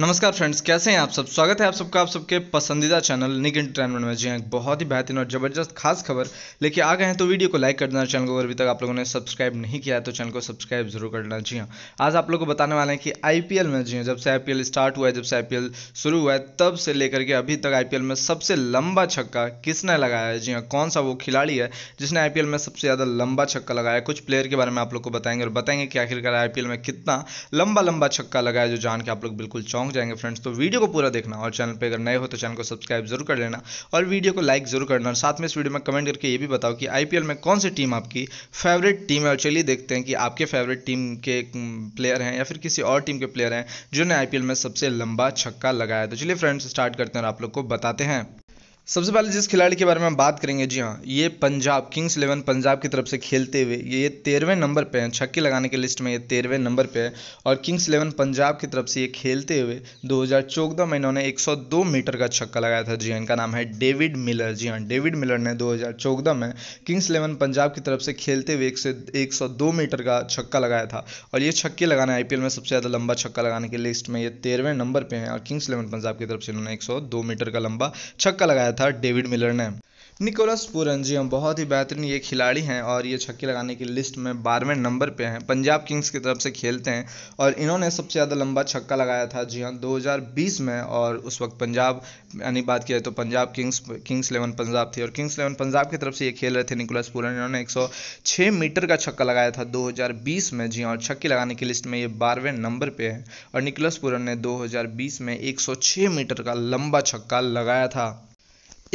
नमस्कार फ्रेंड्स कैसे हैं आप सब स्वागत है आप सबका आप सबके पसंदीदा चैनल निक इंटरटेनमेंट में जी हाँ, एक बहुत ही बेहतरीन और ज़बरदस्त खास खबर लेके आ गए हैं तो वीडियो को लाइक कर देना चैनल को अगर अभी तक आप लोगों ने सब्सक्राइब नहीं किया है तो चैनल को सब्सक्राइब जरूर कर देना जी हाँ आज आप लोग को बताने वाले हैं कि आई में जी हाँ, जब से आई स्टार्ट हुआ है जब से आई शुरू हुआ है तब से लेकर के अभी तक आई में सबसे लंबा छक्का किसने लगाया है जी हाँ कौन सा वो खिलाड़ी है जिसने आई में सबसे ज़्यादा लंबा छक्का लगाया कुछ प्लेयर के बारे में आप लोग को बताएंगे और बताएंगे कि आखिरकार आई में कितना लंबा लंबा छक्का लगाया जो जान के आप लोग बिल्कुल चौंक पहुंच जाएंगे फ्रेंड्स तो वीडियो को पूरा देखना और चैनल पर अगर नए हो तो चैनल को सब्सक्राइब जरूर कर लेना और वीडियो को लाइक जरूर करना और साथ में इस वीडियो में कमेंट करके ये भी बताओ कि आई में कौन सी टीम आपकी फेवरेट टीम है और चलिए देखते हैं कि आपके फेवरेट टीम के प्लेयर हैं या फिर किसी और टीम के प्लेयर हैं जिन्होंने आई में सबसे लंबा छक्का लगाया तो चलिए फ्रेंड्स स्टार्ट करते हैं और आप लोग को बताते हैं सबसे पहले जिस खिलाड़ी के बारे में हम बात करेंगे जी हाँ ये पंजाब किंग्स इलेवन पंजाब की तरफ से खेलते हुए ये तेरहवें नंबर पे हैं छक्के लगाने की लिस्ट में ये तेरहवें नंबर पे है और किंग्स इलेवन पंजाब की तरफ से ये खेलते हुए 2014 में इन्होंने 102 मीटर का छक्का लगाया था जी हाँ इनका नाम है डेविड मिलर जी हाँ डेविड मिलर ने दो में किंग्स इलेवन पंजाब की तरफ से खेलते हुए एक सौ मीटर का छक्का लगाया था और ये छक्के लगाने आई में सबसे ज़्यादा लंबा छक्का लगाने की लिस्ट में ये तेरहवें नंबर पर हैं और किंग्स इलेवन पंजाब की तरफ से इन्होंने एक मीटर का लंबा छक्का लगाया था डेविड मिलर ने निकोलस हम बहुत ही बेहतरीन ये खिलाड़ी हैं और ये छक्के लगाने की लिस्ट में बारहवें नंबर पे हैं पंजाब किंग्स की तरफ से खेलते हैं और इन्होंने सबसे ज़्यादा लंबा छक्का लगाया था जी हाँ 2020 में और उस वक्त पंजाब यानी बात किया तो Punjab Kings Kings Eleven Punjab थी और किंग्स इलेवन पंजाब की तरफ से ये खेल रहे थे निकोलस पुरन इन्होंने एक मीटर का छक्का लगाया था दो में जी हाँ और छक्के लगाने की लिस्ट में ये बारहवें नंबर पर है और निकोलस पुरन ने दो में एक मीटर का लंबा छक्का लगाया था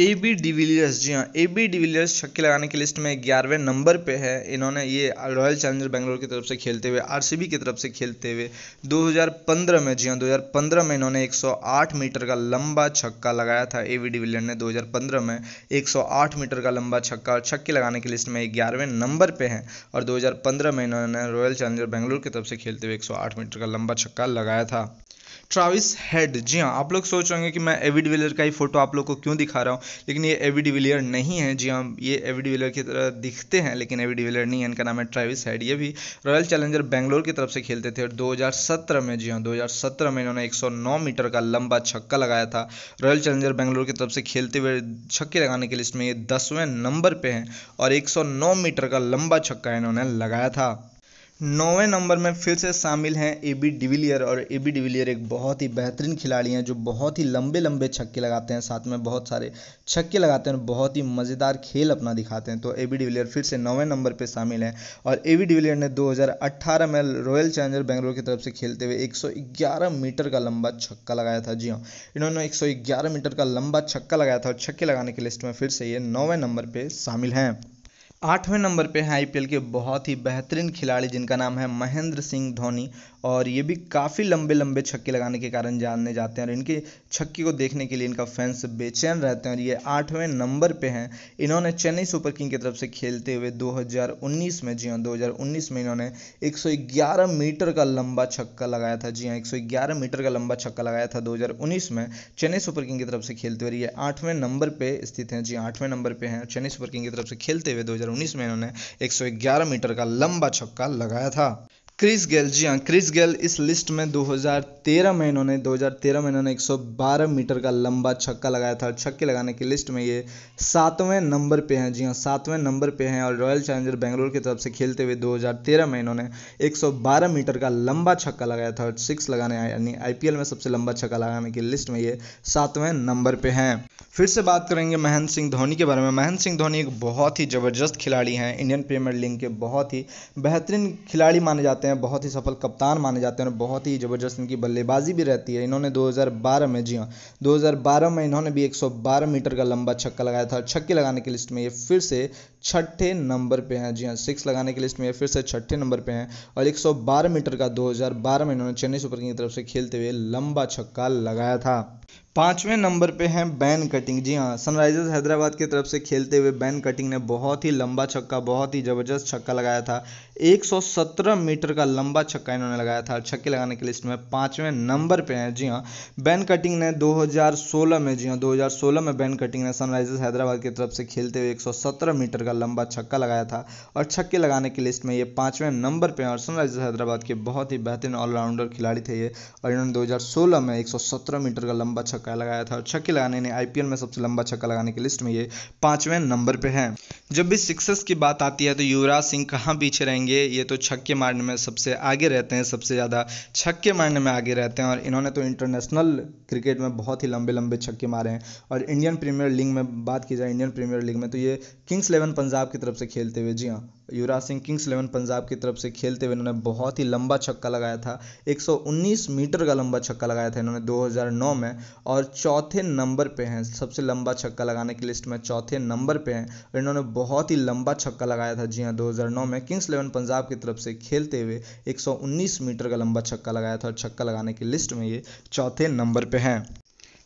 ए बी डिविलियर्स जी हाँ ए बी डिविलियर्स छक्के लगाने की लिस्ट में ग्यारहवें नंबर पे है इन्होंने ये रॉयल चैलेंजर बेंगलोर की तरफ से खेलते हुए बी की तरफ से खेलते हुए 2015 में जी हाँ 2015 में इन्होंने 108 मीटर का लंबा छक्का लगाया था ए बी डिविलियर ने 2015 में 108 मीटर का लंबा छक्का और छक्के लगाने की लिस्ट में ग्यारहवें नंबर पर हैं और दो में इन्होंने रॉयल चैलेंजर बेंगलोर की तरफ से खेलते हुए एक मीटर का लंबा छक्का लगाया था ट्राविस हेड जी हाँ आप लोग सोच रहे होंगे कि मैं एविड विलियर का ही फोटो आप लोग को क्यों दिखा रहा हूँ लेकिन ये एविड विलियर नहीं है जी हाँ ये एविड विलियर की तरह दिखते हैं लेकिन एविड विलियर नहीं है इनका नाम है ट्राविस हेड ये भी रॉयल चैलेंजर बेंगलोर की तरफ से खेलते थे और दो में जी हाँ दो में इन्होंने एक मीटर का लंबा छक्का लगाया था रॉयल चैलेंजर बेंगलोर की तरफ से खेलते हुए छक्के लगाने की लिस्ट में ये दसवें नंबर पर हैं और एक मीटर का लंबा छक्का इन्होंने लगाया था नौवें नंबर में फिर से शामिल हैं ए बी डिविलियर और ए बी डिविलियर एक बहुत ही बेहतरीन खिलाड़ी हैं जो बहुत ही लंबे लंबे छक्के लगाते हैं साथ में बहुत सारे छक्के लगाते हैं और बहुत ही मज़ेदार खेल अपना दिखाते हैं तो ए बी डिविलियर फिर से नौवें नंबर पर शामिल हैं और ए बी डिविलियर ने 2018 में रॉयल चैलेंजर बेंगलोर की तरफ से खेलते हुए 111 मीटर का लंबा छक्का लगाया था जी हाँ इन्होंने 111 मीटर का लंबा छक्का लगाया था और छक्के लगाने की लिस्ट में फिर से ये नौवें नंबर पर शामिल हैं आठवें नंबर पे हैं आईपीएल के बहुत ही बेहतरीन खिलाड़ी जिनका नाम है महेंद्र सिंह धोनी और ये भी काफ़ी लंबे लंबे छक्के लगाने के कारण जाने जाते हैं और इनके छक्के को देखने के लिए इनका फैंस बेचैन रहते हैं और ये आठवें नंबर पे हैं इन्होंने चेन्नई सुपर किंग की तरफ से खेलते हुए 2019 में जी हाँ 2019 में इन्होंने 111 मीटर का लंबा छक्का लगाया था जी हाँ 111 मीटर का लंबा छक्का लगाया था 2019 में चेन्नई सुपर किंग की तरफ से खेलते हुए ये आठवें नंबर पर स्थित हैं जी हाँ, आठवें नंबर पर हैं चेन्नई सुपर किंग की तरफ से खेलते हुए दो में इन्होंने एक मीटर का लंबा छक्का लगाया था क्रिस गेल जी हाँ क्रिस गेल इस लिस्ट में 2013 में इन्होंने 2013 में इन्होंने 112 मीटर का लंबा छक्का लगाया था और छक्के लगाने की लिस्ट में ये सातवें नंबर पे हैं जी हाँ सातवें नंबर पे हैं और रॉयल चैलेंजर बेंगलोर की तरफ से खेलते हुए 2013 में इन्होंने 112 मीटर का लंबा छक्का लगाया था और सिक्स लगाने यानी आई में सबसे लंबा छक्का लगाने की लिस्ट में ये सातवें नंबर पर हैं फिर से बात करेंगे महेंद्र सिंह धोनी के बारे में महेंद्र सिंह धोनी एक बहुत ही ज़बरदस्त खिलाड़ी हैं इंडियन प्रीमियर लीग के बहुत ही बेहतरीन खिलाड़ी माने जाते जाते हैं बहुत ही सफल कप्तान माने जाते हैं और बहुत ही ज़बरदस्त इनकी बल्लेबाजी भी रहती है इन्होंने 2012 में जी हाँ 2012 में इन्होंने भी 112 मीटर का लंबा छक्का लगाया था छक्के लगाने की लिस्ट में ये फिर से छठे नंबर पे हैं जी हाँ सिक्स लगाने की लिस्ट में ये फिर से छठे नंबर पे हैं और 112 मीटर का 2012 में इन्होंने चेन्नई सुपर किंग की तरफ से खेलते हुए लंबा छक्का लगाया था पांचवें नंबर पे है बैन कटिंग जी हाँ सनराइजर्स हैदराबाद की तरफ से खेलते हुए बैन कटिंग ने बहुत ही लंबा छक्का बहुत ही ज़बरदस्त छक्का लगाया था 117 मीटर का लंबा छक्का इन्होंने लगाया था छक्के लगाने की लिस्ट में पांचवें नंबर पे हैं जी हाँ बैन कटिंग ने 2016 में जी हाँ 2016 में बैन कटिंग ने सनराइजर्स हैदराबाद की तरफ से खेलते हुए एक मीटर का लंबा छक्का लगाया था और छक्के लगाने की लिस्ट में ये पांचवें नंबर पर है और सनराइजर्स हैदराबाद के बहुत ही बेहतरीन ऑलराउंडर खिलाड़ी थे ये और इन्होंने दो में एक मीटर का लंबा लंबा छक्का लगाया था और छक्के लगाने ने आईपीएल में सबसे लंबा छक्का लगाने की लिस्ट में ये पांचवें नंबर पे हैं जब भी सिक्सेस की बात आती है तो युवराज सिंह कहाँ पीछे रहेंगे ये तो छक्के मारने में सबसे आगे रहते हैं सबसे ज़्यादा छक्के मारने में आगे रहते हैं और इन्होंने तो इंटरनेशनल क्रिकेट में बहुत ही लंबे लंबे छक्के मारे हैं और इंडियन प्रीमियर लीग में बात की जाए इंडियन प्रीमियर लीग में तो ये किंग्स इलेवन पंजाब की तरफ से खेलते हुए जी हाँ युवराज सिंह किंग्स इलेवन पंजाब की तरफ से खेलते हुए इन्होंने बहुत ही लंबा छक्का लगाया था 119 मीटर का लंबा छक्का लगाया था इन्होंने 2009 में और चौथे नंबर पे हैं सबसे लंबा छक्का लगाने की लिस्ट में चौथे नंबर पे हैं और इन्होंने बहुत ही लंबा छक्का लगाया था जी हाँ दो में किंग्स इलेवन पंजाब की तरफ से खेलते हुए एक मीटर का लंबा छक्का लगाया था और छक्का लगाने की लिस्ट में ये चौथे नंबर पर हैं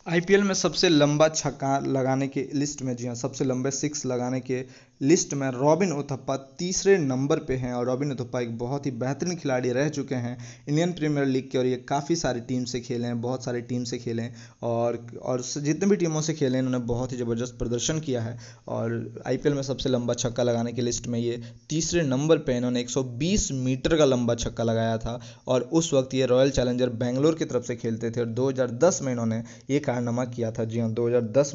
आईपीएल में सबसे लंबा छक्का लगाने की लिस्ट में जी हाँ सबसे लंबे सिक्स लगाने के लिस्ट में रॉबिन उथप्पा तीसरे नंबर पे हैं और रॉबिन उथप्पा एक बहुत ही बेहतरीन खिलाड़ी रह चुके हैं इंडियन प्रीमियर लीग के और ये काफ़ी सारी टीम से खेले हैं बहुत सारी टीम से खेले हैं और और जितने भी टीमों से खेले हैं इन्होंने बहुत ही ज़बरदस्त प्रदर्शन किया है और आई में सबसे लंबा छक्का लगाने की लिस्ट में ये तीसरे नंबर पर इन्होंने एक मीटर का लंबा छक्का लगाया था और उस वक्त ये रॉयल चैलेंजर बेंगलोर की तरफ से खेलते थे और दो में इन्होंने ये कारनामा किया था जी हाँ दो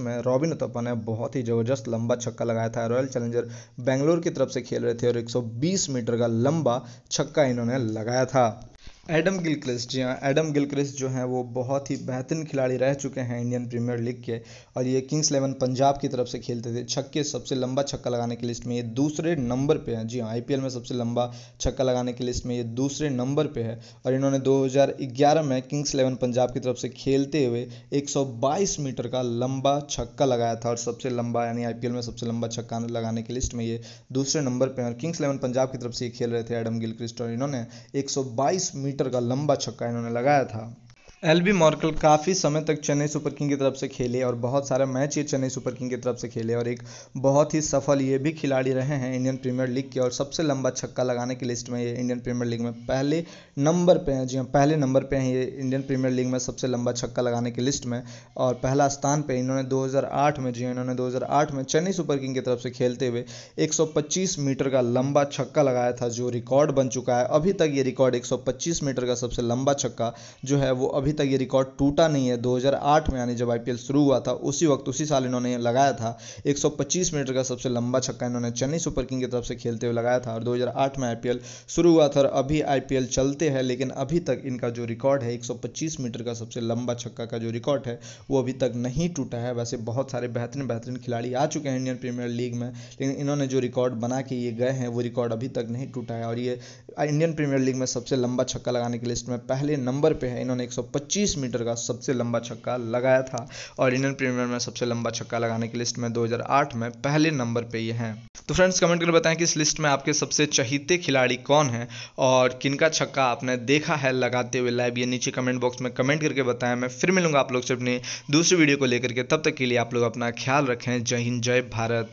में रॉबिन उथप्पा ने बहुत ही ज़बरदस्त लंबा छक्का लगाया था रॉयल चैलेंजर सनराइजर बेंगलोर की तरफ से खेल रहे थे और 120 मीटर का लंबा छक्का इन्होंने लगाया था एडम गिलक्रिस्ट जी हाँ एडम गिलक्रिस्ट जो हैं वो बहुत ही बेहतरीन खिलाड़ी रह चुके हैं इंडियन प्रीमियर लीग के और ये किंग्स इलेवन पंजाब की तरफ से खेलते थे छक्के सबसे लंबा छक्का लगाने की लिस्ट में ये दूसरे नंबर पे हैं जी हाँ आई में सबसे लंबा छक्का लगाने की लिस्ट में ये दूसरे नंबर पे है और इन्होंने दो में किंग्स इलेवन पंजाब की तरफ से खेलते हुए एक मीटर का लंबा छक्का लगाया था और सबसे लंबा यानी आई में सबसे लंबा छक्का लगाने की लिस्ट में ये दूसरे नंबर पर हैं और किंग्स इलेवन पंजाब की तरफ से ये खेल रहे थे एडम गिलक्रिस्ट और इन्होंने एक मीटर मीटर का लंबा छक्का इन्होंने लगाया था एल बी मॉर्कल काफ़ी समय तक चेन्नई सुपर किंग की तरफ से खेले और बहुत सारे मैच ये चेन्नई सुपर किंग की तरफ से खेले और एक बहुत ही सफल ये भी खिलाड़ी रहे हैं इंडियन प्रीमियर लीग के और सबसे लंबा छक्का लगाने की लिस्ट में ये इंडियन प्रीमियर लीग में पहले नंबर पे हैं जी हाँ पहले नंबर पे हैं ये इंडियन प्रीमियर लीग में सबसे लंबा छक्का लगाने की लिस्ट में और पहला स्थान पर इन्होंने दो में जी हाँ, इन्होंने दो में चेन्नई सुपर किंग की तरफ से खेलते हुए एक मीटर का लंबा छक्का लगाया था जो रिकॉर्ड बन चुका है अभी तक ये रिकॉर्ड एक मीटर का सबसे लंबा छक्का जो है वो अभी तक ये रिकॉर्ड टूटा नहीं है 2008 में यानी जब आईपीएल शुरू हुआ था उसी वक्त उसी साल इन्होंने लगाया था 125 मीटर का सबसे लंबा छक्का इन्होंने चेन्नई सुपर किंग की तरफ से खेलते हुए लगाया था और 2008 में आईपीएल शुरू हुआ था और अभी आईपीएल चलते हैं लेकिन अभी तक इनका जो रिकॉर्ड है एक मीटर का सबसे लंबा छक्का का जो रिकॉर्ड है वो अभी तक नहीं टूटा है वैसे बहुत सारे बेहतरीन बेहतरीन खिलाड़ी आ चुके हैं इंडियन प्रीमियर लीग में लेकिन इन्होंने जो रिकॉर्ड बना के ये गए हैं वो रिकॉर्ड अभी तक नहीं टूटा है और ये इंडियन प्रीमियर लीग में सबसे लंबा छक्का लगाने की लिस्ट में पहले नंबर पर है इन्होंने 125 मीटर का सबसे लंबा छक्का लगाया था और इंडियन प्रीमियर में सबसे लंबा छक्का लगाने की लिस्ट में 2008 में पहले नंबर पे ये हैं तो फ्रेंड्स कमेंट कर बताएं कि इस लिस्ट में आपके सबसे चहीते खिलाड़ी कौन है और किनका छक्का आपने देखा है लगाते हुए लाइव ये नीचे कमेंट बॉक्स में कमेंट करके बताएं मैं फिर मिलूंगा आप लोग से अपनी दूसरी वीडियो को लेकर के तब तक के लिए आप लोग अपना ख्याल रखें जय हिंद जय भारत